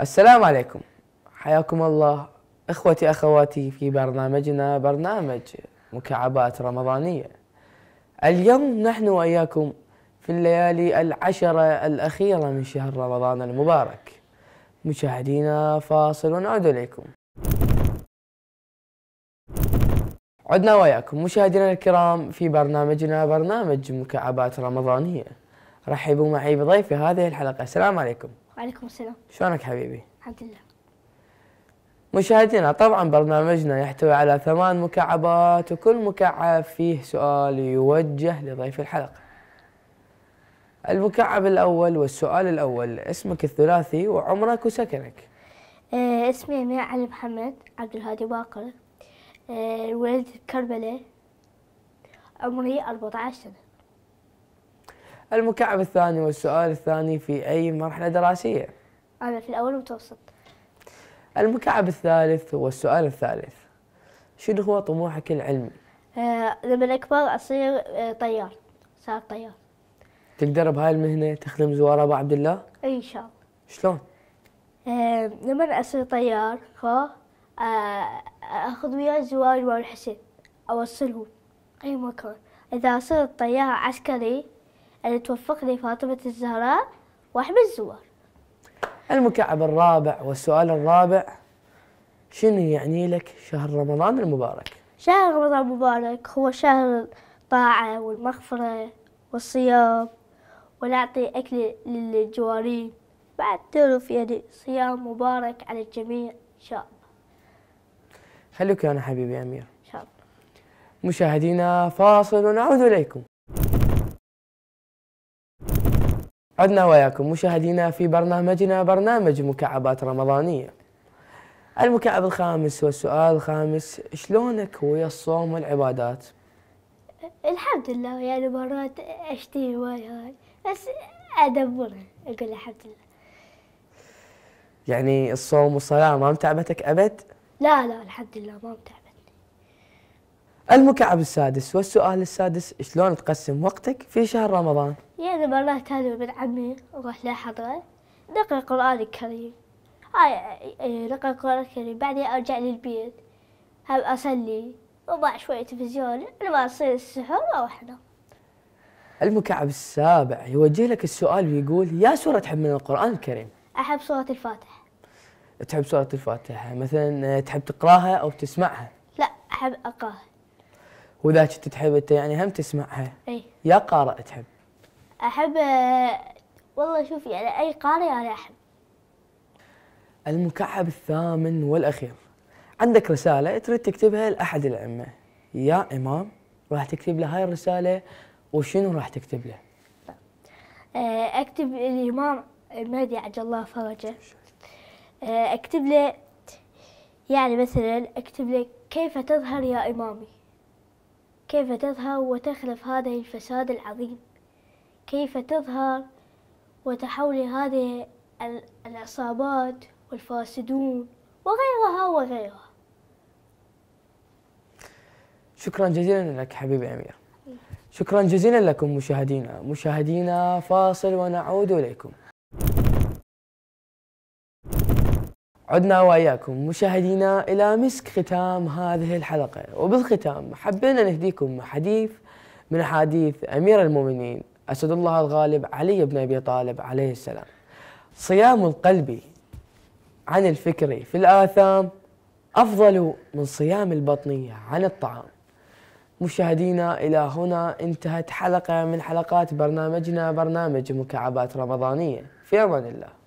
السلام عليكم حياكم الله اخوتي اخواتي في برنامجنا برنامج مكعبات رمضانيه اليوم نحن واياكم في الليالي العشره الاخيره من شهر رمضان المبارك مشاهدينا فاصل ونعود اليكم عدنا وياكم مشاهدينا الكرام في برنامجنا برنامج مكعبات رمضانيه رحبوا معي بضيفي هذه الحلقه السلام عليكم وعليكم السلام شلونك حبيبي الحمد لله مشاهدينا طبعا برنامجنا يحتوي على ثمان مكعبات وكل مكعب فيه سؤال يوجه لضيف الحلقة المكعب الأول والسؤال الأول اسمك الثلاثي وعمرك وسكنك آه اسمي أمير علي محمد عبد الهادي باقر آه ولد كربلاء عمري 14 سنة المكعب الثاني والسؤال الثاني في أي مرحلة دراسية؟ أنا في الأول متوسط المكعب الثالث هو السؤال الثالث شنو هو طموحك العلمي؟ آه لما أكبر أصير آه، طيار صار طيار تقدر بهاي المهنة تخدم زوار أبو عبد الله؟ إي إن شاء الله شلون؟ آه لما أصير طيار خو آه، أخذ وياي زوار ابو الحسين أوصلهم أي مكان إذا صرت طيار عسكري توفق لي فاطمة الزهراء وأحمد الزوار المكعب الرابع والسؤال الرابع شنو يعني لك شهر رمضان المبارك؟ شهر رمضان المبارك هو شهر الطاعة والمغفرة والصيام ونعطي أكل للجوارين بعد تعرف يعني صيام مبارك على الجميع إن شاء الله خليك يا حبيبي أمير إن شاء الله مشاهدينا فاصل ونعود إليكم عدنا وياكم مشاهدينا في برنامجنا برنامج مكعبات رمضانية المكعب الخامس والسؤال الخامس شلونك ويا الصوم والعبادات؟ الحمد لله يعني مرات اشتي هواي هاي بس ادبر اقول الحمد لله يعني الصوم والصلاة ما متعبتك ابد؟ لا لا الحمد لله ما متعبتني المكعب السادس والسؤال السادس شلون تقسم وقتك في شهر رمضان؟ يعني مرات أنا وابن عمي نروح حضرة نقرأ القرآن الكريم هاي آه، آه، آه، نقرأ القرآن الكريم بعدين أرجع للبيت هم أصلي وضع شوية تلفزيون لما أصير السحور أروح أنام المكعب السابع يوجه لك السؤال ويقول يا سورة تحب من القرآن الكريم؟ أحب سورة الفاتحة تحب سورة الفاتحة مثلا تحب تقراها أو تسمعها؟ لا أحب أقراها وذاك تحب أنت يعني هم تسمعها؟ أي يا قارئ تحب؟ أحب والله شوفي على أي قارئ أنا أحب المكعب الثامن والأخير عندك رسالة تريد تكتبها لأحد الأئمة يا إمام راح تكتب له هاي الرسالة وشنو راح تكتب له؟ آه، أكتب الإمام المهدي عجل الله فرجه آه، أكتب له يعني مثلا أكتب له كيف تظهر يا إمامي كيف تظهر وتخلف هذا الفساد العظيم كيف تظهر وتحول هذه العصابات والفاسدون وغيرها وغيرها شكرا جزيلا لك حبيبي أمير إيه. شكرا جزيلا لكم مشاهدينا مشاهدينا فاصل ونعود إليكم عدنا وإياكم مشاهدينا إلى مسك ختام هذه الحلقة وبالختام حبينا نهديكم حديث من أحاديث أمير المؤمنين أسد الله الغالب علي بن أبي طالب عليه السلام صيام القلب عن الفكر في الآثام أفضل من صيام البطن عن الطعام مشاهدينا إلى هنا انتهت حلقة من حلقات برنامجنا برنامج مكعبات رمضانية في أمان الله